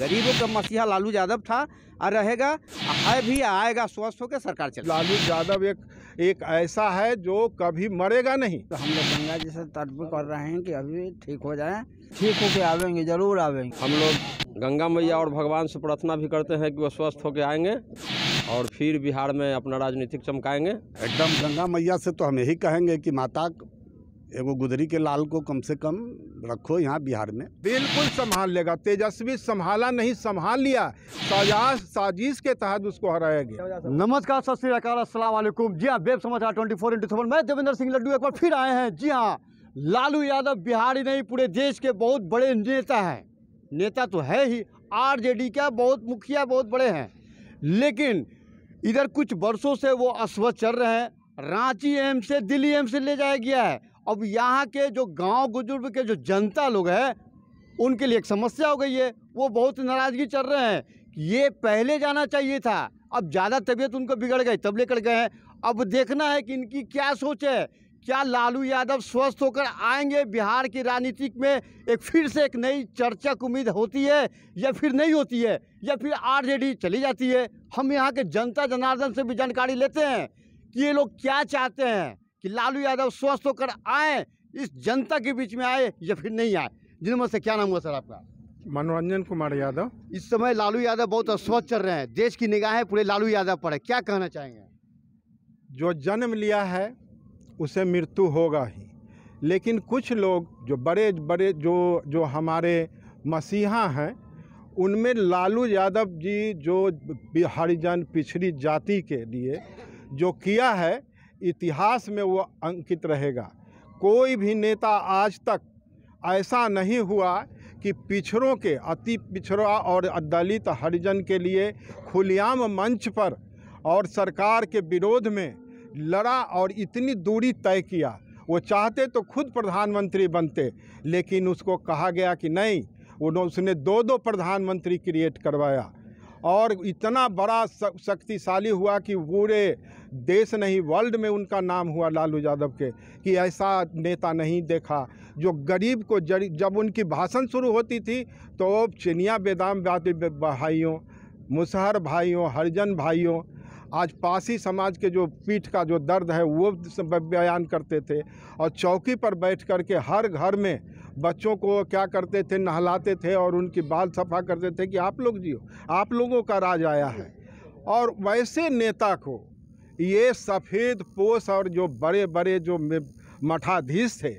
गरीबों का मसीहा लालू यादव था और रहेगा है भी आएगा स्वस्थ होकर सरकार चले लालू यादव एक एक ऐसा है जो कभी मरेगा नहीं तो हम लोग गंगा जी से तर्प कर रहे हैं कि अभी ठीक हो जाए ठीक होके आवेंगे जरूर आवेंगे हम लोग गंगा मैया और भगवान से प्रार्थना भी करते हैं कि वो स्वस्थ होके आएंगे और फिर बिहार में अपना राजनीतिक चमकाएंगे एकदम गंगा मैया से तो हम यही कहेंगे कि माता एगो गुदरी के लाल को कम से कम रखो यहाँ बिहार में बिल्कुल संभाल लेगा तेजस्वी संभाला नहीं संभाल लिया साजिश के तहत उसको हराया गया नमस्कार सत श्रीकाल असलम जी हाँ वेब समाचार ट्वेंटी फोर इंटू सेवन मैं देवेंद्र सिंह लड्डू एक बार फिर आए हैं जी हाँ लालू यादव बिहार ही नहीं पूरे देश के बहुत बड़े नेता हैं नेता तो है ही आर का बहुत मुखिया बहुत बड़े हैं लेकिन इधर कुछ वर्षों से वो अस्वस्थ चल रहे हैं रांची एम्स से दिल्ली एम्स से ले जाया गया है अब यहाँ के जो गांव गुजुर्ग के जो जनता लोग हैं उनके लिए एक समस्या हो गई है वो बहुत नाराज़गी चल रहे हैं ये पहले जाना चाहिए था अब ज़्यादा तबीयत उनको बिगड़ गई तब लेकर गए हैं अब देखना है कि इनकी क्या सोच है क्या लालू यादव स्वस्थ होकर आएंगे बिहार की राजनीतिक में एक फिर से एक नई चर्चा की उम्मीद होती है या फिर नहीं होती है या फिर आरजेडी चली जाती है हम यहाँ के जनता जनार्दन से भी जानकारी लेते हैं कि ये लोग क्या चाहते हैं कि लालू यादव स्वस्थ होकर आए इस जनता के बीच में आए या फिर नहीं आए जिनमें से क्या नाम हुआ सर आपका मनोरंजन कुमार यादव इस समय लालू यादव बहुत अस्वस्थ चल रहे हैं देश की निगाहें पूरे लालू यादव पर है क्या कहना चाहेंगे जो जन्म लिया है उसे मृत्यु होगा ही लेकिन कुछ लोग जो बड़े बड़े जो जो हमारे मसीहा हैं उनमें लालू यादव जी जो हरिजन पिछड़ी जाति के लिए जो किया है इतिहास में वो अंकित रहेगा कोई भी नेता आज तक ऐसा नहीं हुआ कि पिछड़ों के अति पिछड़ा और दलित हरिजन के लिए खुलेआम मंच पर और सरकार के विरोध में लड़ा और इतनी दूरी तय किया वो चाहते तो खुद प्रधानमंत्री बनते लेकिन उसको कहा गया कि नहीं उन्होंने उसने दो दो प्रधानमंत्री क्रिएट करवाया और इतना बड़ा शक्तिशाली हुआ कि पूरे देश नहीं वर्ल्ड में उनका नाम हुआ लालू यादव के कि ऐसा नेता नहीं देखा जो गरीब को जब उनकी भाषण शुरू होती थी तो चिनिया बेदाम भाइयों मुसहर भाइयों हरिजन भाइयों आज पासी समाज के जो पीठ का जो दर्द है वो बयान करते थे और चौकी पर बैठ कर के हर घर में बच्चों को क्या करते थे नहलाते थे और उनकी बाल सफ़ा करते थे कि आप लोग जियो आप लोगों का राज आया है और वैसे नेता को ये सफ़ेद पोष और जो बड़े बड़े जो मठाधीश थे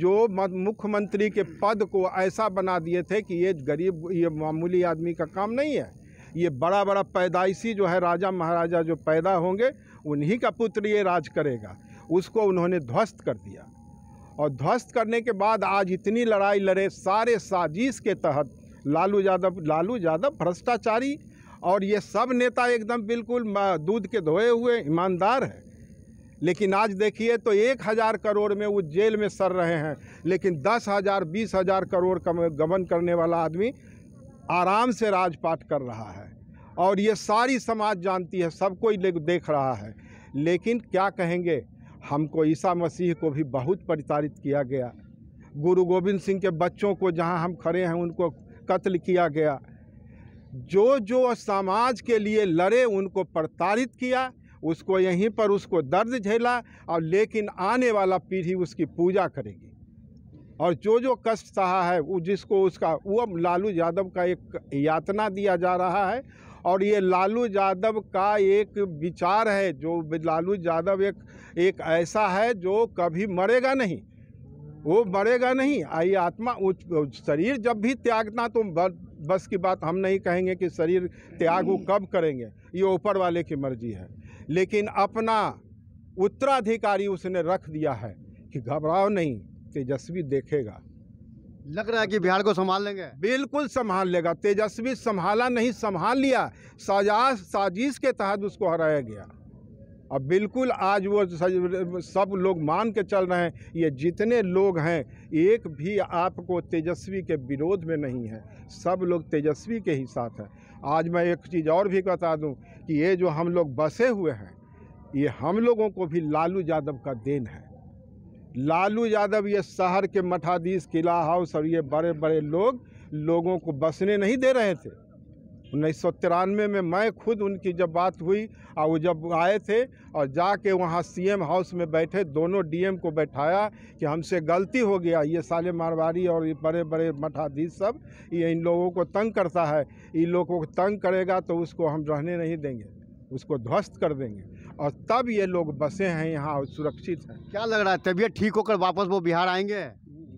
जो मुख्यमंत्री के पद को ऐसा बना दिए थे कि ये गरीब ये मामूली आदमी का काम नहीं है ये बड़ा बड़ा पैदाइशी जो है राजा महाराजा जो पैदा होंगे उन्हीं का पुत्र ये राज करेगा उसको उन्होंने ध्वस्त कर दिया और ध्वस्त करने के बाद आज इतनी लड़ाई लड़े सारे साजिश के तहत लालू यादव लालू यादव भ्रष्टाचारी और ये सब नेता एकदम बिल्कुल दूध के धोए हुए ईमानदार हैं लेकिन आज देखिए तो एक हज़ार करोड़ में वो जेल में सर रहे हैं लेकिन दस हज़ार बीस हज़ार करोड़ का गबन करने वाला आदमी आराम से राजपाट कर रहा है और ये सारी समाज जानती है सब कोई देख रहा है लेकिन क्या कहेंगे हमको ईसा मसीह को भी बहुत प्रताड़ित किया गया गुरु गोविंद सिंह के बच्चों को जहां हम खड़े हैं उनको कत्ल किया गया जो जो समाज के लिए लड़े उनको प्रताड़ित किया उसको यहीं पर उसको दर्द झेला और लेकिन आने वाला पीढ़ी उसकी पूजा करेगी और जो जो कष्ट सहा है वो जिसको उसका वो लालू यादव का एक यातना दिया जा रहा है और ये लालू यादव का एक विचार है जो लालू यादव एक एक ऐसा है जो कभी मरेगा नहीं वो मरेगा नहीं आई आत्मा शरीर जब भी त्यागना तो बस की बात हम नहीं कहेंगे कि शरीर त्याग वो कब करेंगे ये ऊपर वाले की मर्जी है लेकिन अपना उत्तराधिकारी उसने रख दिया है कि घबराओ नहीं तेजस्वी देखेगा लग रहा है कि बिहार को संभाल लेंगे बिल्कुल संभाल लेगा तेजस्वी संभाला नहीं संभाल लिया साजा साजिश के तहत उसको हराया गया अब बिल्कुल आज वो सब लोग मान के चल रहे हैं ये जितने लोग हैं एक भी आपको तेजस्वी के विरोध में नहीं है सब लोग तेजस्वी के ही साथ हैं आज मैं एक चीज़ और भी बता दूं कि ये जो हम लोग बसे हुए हैं ये हम लोगों को भी लालू यादव का देन है लालू यादव ये शहर के मठाधीश किला हाउस और ये बड़े बड़े लोग लोगों को बसने नहीं दे रहे थे उन्नीस सौ तिरानवे में मैं खुद उनकी जब बात हुई और वो जब आए थे और जाके वहाँ सीएम हाउस में बैठे दोनों डीएम को बैठाया कि हमसे गलती हो गया ये साले मारवाड़ी और ये बड़े बड़े मठाधीश सब ये इन लोगों को तंग करता है इन लोगों को तंग करेगा तो उसको हम रहने नहीं देंगे उसको ध्वस्त कर देंगे और तब ये लोग बसे हैं यहाँ और सुरक्षित हैं क्या लग रहा है तबीयत ठीक होकर वापस वो बिहार आएंगे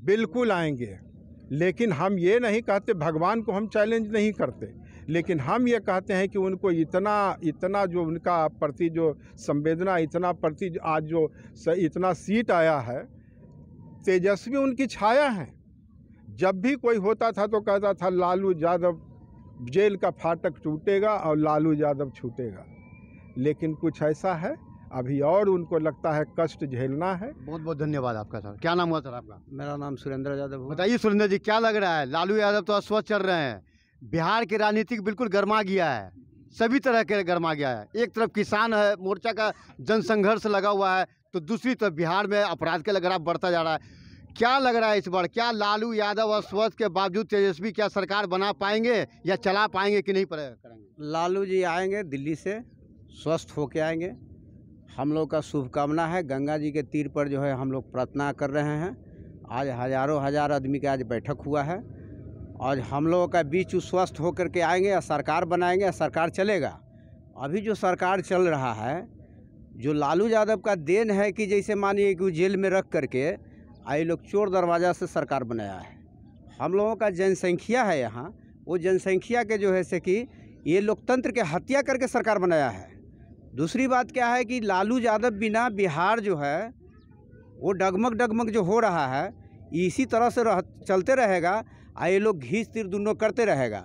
बिल्कुल आएंगे लेकिन हम ये नहीं कहते भगवान को हम चैलेंज नहीं करते लेकिन हम ये कहते हैं कि उनको इतना इतना जो उनका प्रति जो संवेदना इतना प्रति आज जो इतना सीट आया है तेजस्वी उनकी छाया है जब भी कोई होता था तो कहता था लालू यादव जेल का फाटक टूटेगा और लालू यादव छूटेगा लेकिन कुछ ऐसा है अभी और उनको लगता है कष्ट झेलना है बहुत बहुत धन्यवाद आपका सर क्या नाम हुआ सर आपका मेरा नाम सुरेंद्र यादव बताइए सुरेंद्र जी क्या लग रहा है लालू यादव तो अस्वस्थ चल रहे हैं बिहार की राजनीति बिल्कुल गर्मा गया है सभी तरह के गर्मा गया है एक तरफ किसान है मोर्चा का जनसंघर्ष लगा हुआ है तो दूसरी तरफ बिहार में अपराध का ग्राफ बढ़ता जा रहा है क्या लग रहा है इस बार क्या लालू यादव और के बावजूद तेजस्वी क्या सरकार बना पाएंगे या चला पाएंगे कि नहीं करेंगे लालू जी आएंगे दिल्ली से स्वस्थ होके आएंगे हम लोग का शुभकामना है गंगा जी के तीर पर जो है हम लोग प्रार्थना कर रहे हैं आज हजारों हज़ार आदमी का आज बैठक हुआ है और हम लोगों का बीच स्वस्थ होकर के आएंगे या सरकार बनाएंगे या सरकार चलेगा अभी जो सरकार चल रहा है जो लालू यादव का देन है कि जैसे मानिए कि जेल में रख करके आई लोग चोर दरवाज़ा से सरकार बनाया है हम लोगों का जनसंख्या है यहाँ वो जनसंख्या के जो है से कि ये लोकतंत्र के हत्या करके सरकार बनाया है दूसरी बात क्या है कि लालू यादव बिना बिहार जो है वो डगमग डगमग जो हो रहा है इसी तरह से रह चलते रहेगा और ये लोग घीस तिर दोनों करते रहेगा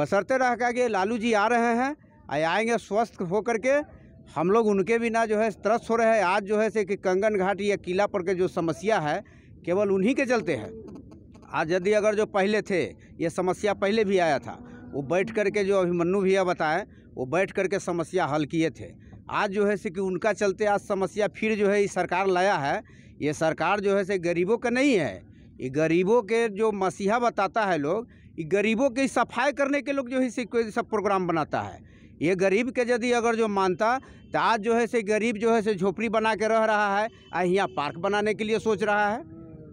बसरते रहेगा कि लालू जी आ रहे हैं और आएंगे स्वस्थ होकर के हम लोग उनके बिना जो है त्रस्त हो रहे हैं आज जो है से कि कंगन घाट या किला पर के जो समस्या है केवल उन्हीं के चलते हैं आज यदि अगर जो पहले थे ये समस्या पहले भी आया था वो बैठ कर के जो मन्नू भैया बताएं वो बैठ कर के समस्या हल किए थे आज जो है से कि उनका चलते आज समस्या फिर जो है ये सरकार लाया है ये सरकार जो है से गरीबों का नहीं है ये गरीबों के जो मसीहा बताता है लोग ये गरीबों की सफाई करने के लोग जो है से कोई सब प्रोग्राम बनाता है ये गरीब के यदि अगर जो मानता तो आज जो है से गरीब जो है से झोपड़ी बना के रह रहा है आ यहाँ पार्क बनाने के लिए सोच रहा है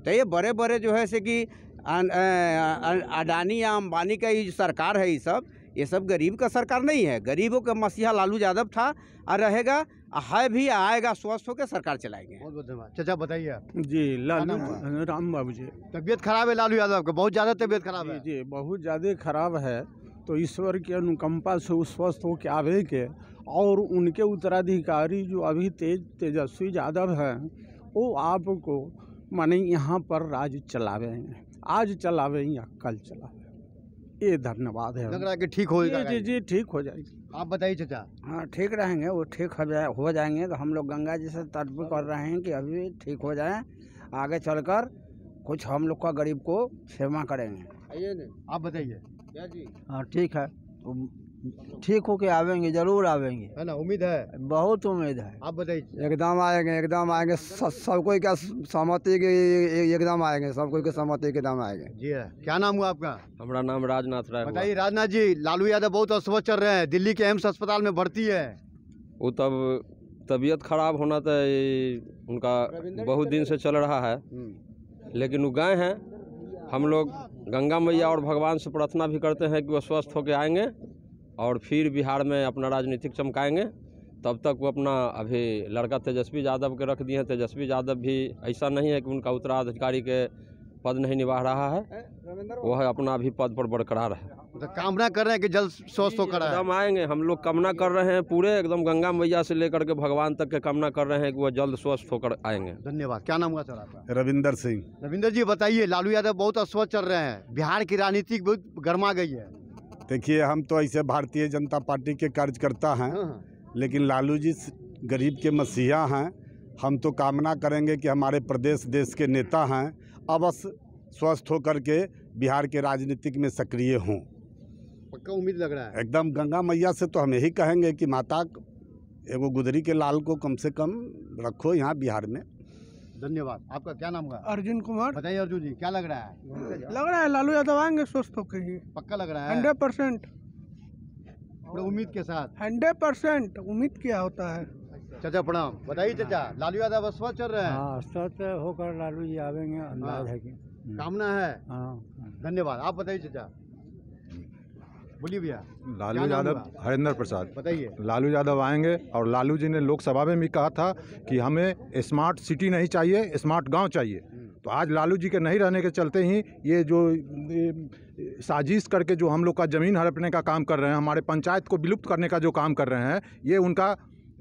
तो ये बड़े बड़े जो है से कि अडानी या अम्बानी का ये सरकार है ये सब ये सब गरीब का सरकार नहीं है गरीबों का मसीहा लालू यादव था और रहेगा है भी आएगा स्वस्थ होकर सरकार चलाएंगे बहुत बहुत धन्यवाद चाचा बताइए जी लालू राम बाबू जी तबीयत खराब है लालू यादव का बहुत ज़्यादा तबीयत खराब है जी बहुत ज़्यादा खराब है तो ईश्वर की अनुकंपा से वो स्वस्थ होकर आवे के और उनके उत्तराधिकारी जो अभी तेज तेजस्वी यादव हैं वो आपको माने यहाँ पर राज्य चलावे हैं आज चलावे या कल चलावे ये धन्यवाद है लग रहा है कि ठीक हो जाएगा जी जी ठीक हो जाएगी आप बताइए चाचा हाँ ठीक रहेंगे वो ठीक हो जाए हो जाएंगे तो हम लोग गंगा जी से तर्फ कर रहे हैं कि अभी ठीक हो जाए आगे चलकर कुछ हम लोग का गरीब को सेवा करेंगे आइए आप बताइए जी हाँ ठीक है तो ठीक होके आवेंगे जरूर आवेंगे है ना उम्मीद है बहुत उम्मीद है आप बताइए एकदम आएंगे एकदम आएंगे सब कोई क्या सहमति के एकदम आएंगे सब कोई के सहमति के एकदम आएंगे जी है हाँ। क्या नाम हुआ आपका हमारा नाम राजनाथ राय बताइए राजनाथ जी लालू यादव बहुत अस्वस्थ चल रहे हैं दिल्ली के एम्स अस्पताल में भर्ती है वो तब तबीयत खराब होना तो उनका बहुत दिन से चल रहा है हम्म। लेकिन वो गए हैं हम लोग गंगा मैया और भगवान से प्रार्थना भी करते हैं कि वो स्वस्थ होकर आएंगे और फिर बिहार में अपना राजनीतिक चमकाएंगे तब तक वो अपना अभी लड़का तेजस्वी यादव के रख दिए हैं तेजस्वी यादव भी ऐसा नहीं है कि उनका उत्तराधिकारी के पद नहीं निभा रहा है वह अपना भी पद पर बरकरार है तो कामना कर रहे हैं कि जल्द स्वस्थ होकर एकदम आएंगे हम लोग कामना कर रहे हैं पूरे एकदम गंगा मैया से लेकर के भगवान तक के कामना कर रहे हैं कि वह जल्द स्वस्थ होकर आएंगे धन्यवाद क्या नाम हुआ सर आपका रविंदर सिंह रविंदर जी बताइए लालू यादव बहुत अस्वस्थ चल रहे हैं बिहार की राजनीति बहुत गर्मा गई है देखिए हम तो ऐसे भारतीय जनता पार्टी के कार्यकर्ता हैं हाँ, हाँ। लेकिन लालू जी गरीब के मसीहा हैं हम तो कामना करेंगे कि हमारे प्रदेश देश के नेता हैं अवश्य स्वस्थ होकर के बिहार के राजनीतिक में सक्रिय हों पक्का उम्मीद लग रहा है एकदम गंगा मैया से तो हम यही कहेंगे कि माता एगो गुदरी के लाल को कम से कम रखो यहाँ बिहार में धन्यवाद आपका क्या नाम हुआ अर्जुन कुमार बताइए अर्जुन जी क्या लग रहा है लग रहा है लालू यादव आएंगे स्वस्थ होकर ही पक्का लग रहा है हंड्रेड परसेंट उम्मीद के साथ हंड्रेड परसेंट उम्मीद क्या होता है चाचा प्रणाम बताइए चाचा हाँ। लालू यादव स्वस्थ चल रहे हैं हाँ, स्वस्थ होकर लालू जी आवेंगे हाँ। कामना है धन्यवाद आप बताइए चाचा बोलिए भैया लालू यादव हरेंद्र प्रसाद बताइए लालू यादव आएंगे और लालू जी ने लोकसभा में भी कहा था कि हमें स्मार्ट सिटी नहीं चाहिए स्मार्ट गांव चाहिए तो आज लालू जी के नहीं रहने के चलते ही ये जो साजिश करके जो हम लोग का ज़मीन हड़पने का काम कर रहे हैं हमारे पंचायत को विलुप्त करने का जो काम कर रहे हैं ये उनका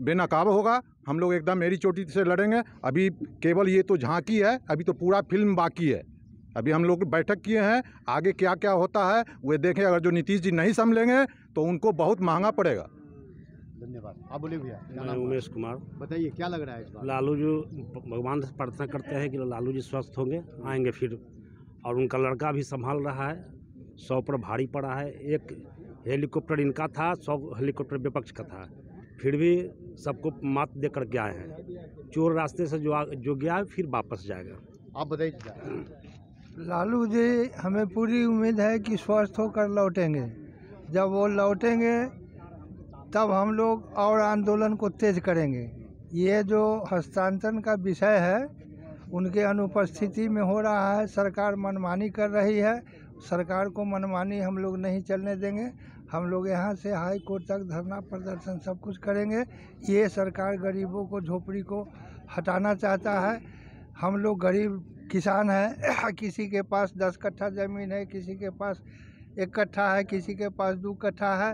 बेनकाब होगा हम लोग एकदम मेरी चोटी से लड़ेंगे अभी केवल ये तो झांकी है अभी तो पूरा फिल्म बाकी है अभी हम लोग बैठक किए हैं आगे क्या क्या होता है वे देखें अगर जो नीतीश जी नहीं संभलेंगे तो उनको बहुत महंगा पड़ेगा धन्यवाद आप बोलिए भैया मैं उमेश कुमार बताइए क्या लग रहा है इस बार लालू जी भगवान से प्रार्थना करते हैं कि लालू जी स्वस्थ होंगे आएंगे फिर और उनका लड़का भी संभाल रहा है सौ पर भारी पड़ा है एक हेलीकॉप्टर इनका था सौ हेलीकॉप्टर विपक्ष का था फिर भी सबको मात दे करके आए हैं चोर रास्ते से जो आ, जो गया फिर वापस जाएगा आप बताइए लालू जी हमें पूरी उम्मीद है कि स्वस्थ होकर लौटेंगे जब वो लौटेंगे तब हम लोग और आंदोलन को तेज करेंगे ये जो हस्तांतरण का विषय है उनके अनुपस्थिति में हो रहा है सरकार मनमानी कर रही है सरकार को मनमानी हम लोग नहीं चलने देंगे हम लोग यहाँ से हाई कोर्ट तक धरना प्रदर्शन सब कुछ करेंगे ये सरकार गरीबों को झोपड़ी को हटाना चाहता है हम लोग गरीब किसान है किसी के पास दस कट्ठा ज़मीन है किसी के पास एक कट्ठा है किसी के पास दो कट्ठा है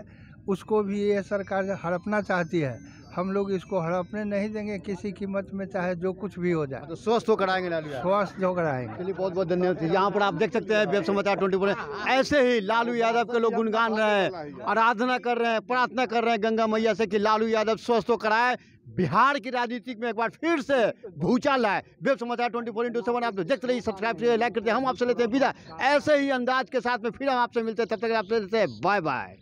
उसको भी ये सरकार हड़पना चाहती है हम लोग इसको हड़पने नहीं देंगे किसी कीमत में चाहे जो कुछ भी हो जाए तो स्वस्थ होकर आएंगे स्वस्थ होकर आएंगे चलिए बहुत बहुत धन्यवाद तो यहाँ पर आप देख सकते हैं वेब समाचार ट्वेंटी फोर ऐसे ही लालू यादव के लोग गुणगान रहे हैं आराधना कर रहे हैं प्रार्थना कर रहे हैं गंगा मैया से कि लालू यादव स्वस्थ होकर आए बिहार की राजनीति में एक बार फिर से भूचाल आए वेब समाचार ट्वेंटी फोर इंटू सेवन आप तो देखते रहिए सब्सक्राइब करिए लाइक करते हम आपसे लेते हैं विदा ऐसे ही अंदाज के साथ में फिर हम आपसे मिलते हैं तब तक आपसे लेते हैं बाय बाय